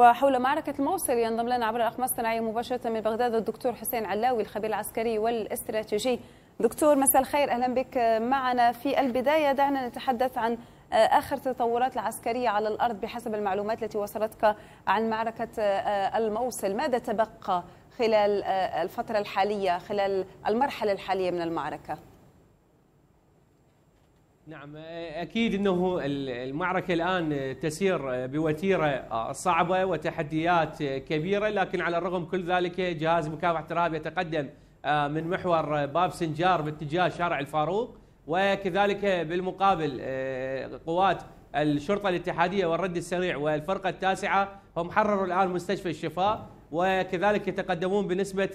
وحول معركة الموصل ينضم لنا عبر الأقمار الصناعية مباشرة من بغداد الدكتور حسين علاوي الخبير العسكري والاستراتيجي دكتور مساء الخير أهلا بك معنا في البداية دعنا نتحدث عن آه، آخر التطورات العسكرية على الأرض بحسب المعلومات التي وصلتك عن معركة آه، الموصل ماذا تبقى خلال آه، الفترة الحالية خلال المرحلة الحالية من المعركة؟ نعم اكيد انه المعركه الان تسير بوتيره صعبه وتحديات كبيره لكن على الرغم كل ذلك جهاز مكافحه الارهاب يتقدم آه، من محور باب سنجار باتجاه شارع الفاروق وكذلك بالمقابل آه، قوات الشرطه الاتحاديه والرد السريع والفرقه التاسعه هم حرروا الان مستشفى الشفاء وكذلك يتقدمون بنسبه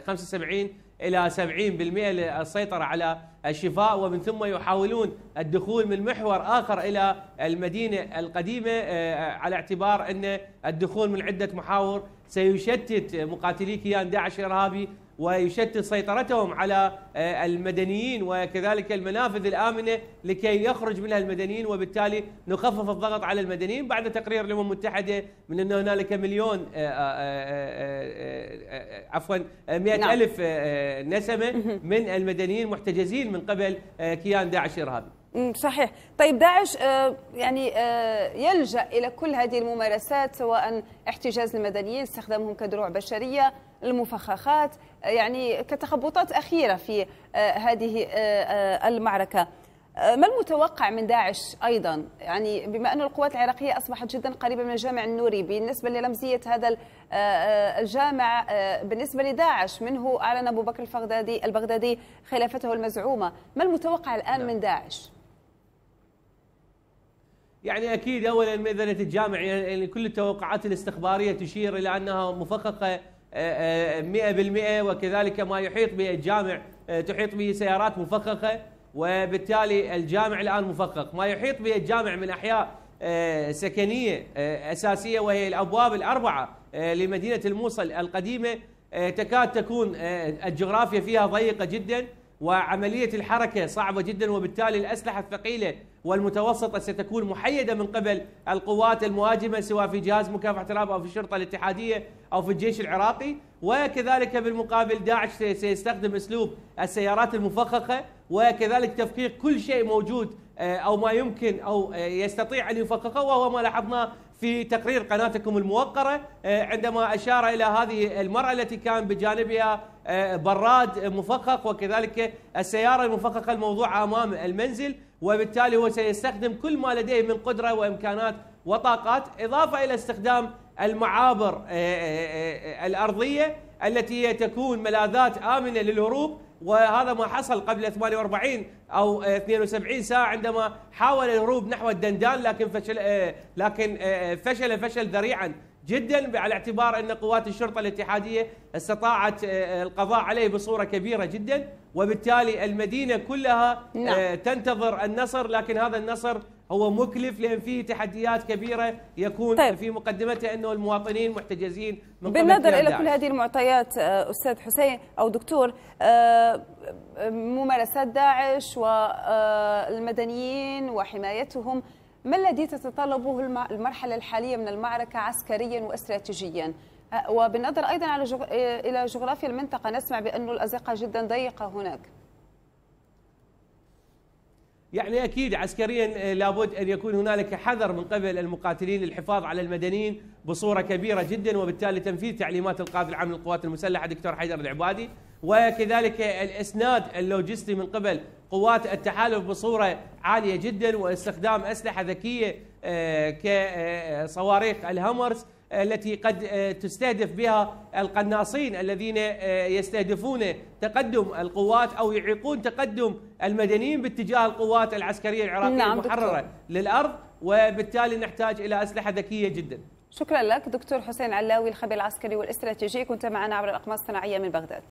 75 آه، إلى 70% للسيطرة على الشفاء ومن ثم يحاولون الدخول من محور آخر إلى المدينة القديمة آه، آه، على اعتبار أن الدخول من عدة محاور سيشتت مقاتلي كيان داعش الإرهابي ويشتت سيطرتهم على آه، المدنيين وكذلك المنافذ الآمنة لكي يخرج منها المدنيين وبالتالي نخفف الضغط على المدنيين بعد تقرير الأمم المتحدة من أن هنالك مليون عفوا 100 نعم. ألف آه، نسمة من المدنيين محتجزين من قبل آه، كيان داعش إرهابي صحيح طيب داعش آه، يعني يلجأ إلى كل هذه الممارسات سواء احتجاز المدنيين استخدامهم كدروع بشرية المفخخات يعني كتخبطات أخيرة في هذه المعركة ما المتوقع من داعش ايضا يعني بما ان القوات العراقيه اصبحت جدا قريبه من الجامع النوري بالنسبه لرمزيه هذا آه، آه، الجامع آه، بالنسبه لداعش منه اعلن ابو بكر البغدادي البغدادي خلافته المزعومه ما المتوقع الان من نعم. داعش يعني اكيد اولا ميدانيه الجامع يعني كل التوقعات الاستخباريه تشير الى انها مفققه 100% وكذلك ما يحيط بالجامع تحيط به سيارات مفخخه وبالتالي الجامع الآن مفقق ما يحيط به الجامع من أحياء آه، سكنية آه، أساسية وهي الأبواب الأربعة آه، لمدينة الموصل القديمة تكاد تكون الجغرافيا فيها ضيقة جدا وعملية الحركة صعبة جدا وبالتالي الأسلحة الثقيلة والمتوسطة ستكون محيدة من قبل القوات المهاجمة سواء في جهاز مكافحة الإرهاب أو في الشرطة الاتحادية أو في الجيش العراقي وكذلك بالمقابل داعش سيستخدم أسلوب السيارات المفخخة وكذلك تفكيك كل شيء موجود آه، او ما يمكن او آه، يستطيع ان يفككه وهو ما لاحظناه في تقرير قناتكم الموقره آه، عندما اشار الى هذه المراه التي كان بجانبها براد مفخخ وكذلك السياره المفخخه الموضوعه امام المنزل وبالتالي هو سيستخدم كل ما لديه من قدره وامكانات وطاقات اضافه الى استخدام المعابر الارضيه التي هي تكون ملاذات امنه للهروب وهذا ما حصل قبل 48 او 72 آه، ساعه عندما حاول الهروب نحو الدندان لكن فشل آه، لكن آه، فشل فشل ذريعا جدا على اعتبار ان قوات الشرطه الاتحاديه استطاعت القضاء عليه بصوره كبيره جدا وبالتالي المدينه كلها نعم. تنتظر النصر لكن هذا النصر هو مكلف لان فيه تحديات كبيره يكون طيب. في مقدمته انه المواطنين محتجزين من بالنظر الى كل هذه المعطيات آه، استاذ حسين او دكتور آه، ممارسات داعش والمدنيين آه، وحمايتهم ما الذي تتطلبه المرحله الحاليه من المعركه عسكريا واستراتيجيا وبالنظر ايضا على الى جغرافيا المنطقه نسمع بانه الازقه جدا ضيقه هناك يعني اكيد عسكريا آه، لابد ان يكون هنالك حذر من قبل المقاتلين للحفاظ على المدنيين بصوره كبيره جدا وبالتالي تنفيذ تعليمات القائد العام للقوات المسلحه دكتور حيدر العبادي وكذلك الاسناد اللوجستي من قبل قوات التحالف بصوره عاليه جدا واستخدام اسلحه ذكيه آه، كصواريخ آه، الهامرز آه، التي قد آه، تستهدف بها القناصين الذين آه، يستهدفون تقدم القوات او يعيقون تقدم المدنيين باتجاه القوات العسكريه العراقيه نعم المحرره دكتور. للارض وبالتالي نحتاج الى اسلحه ذكيه جدا. شكرا لك دكتور حسين علاوي الخبير العسكري والاستراتيجي كنت معنا عبر الاقمار الصناعيه من بغداد.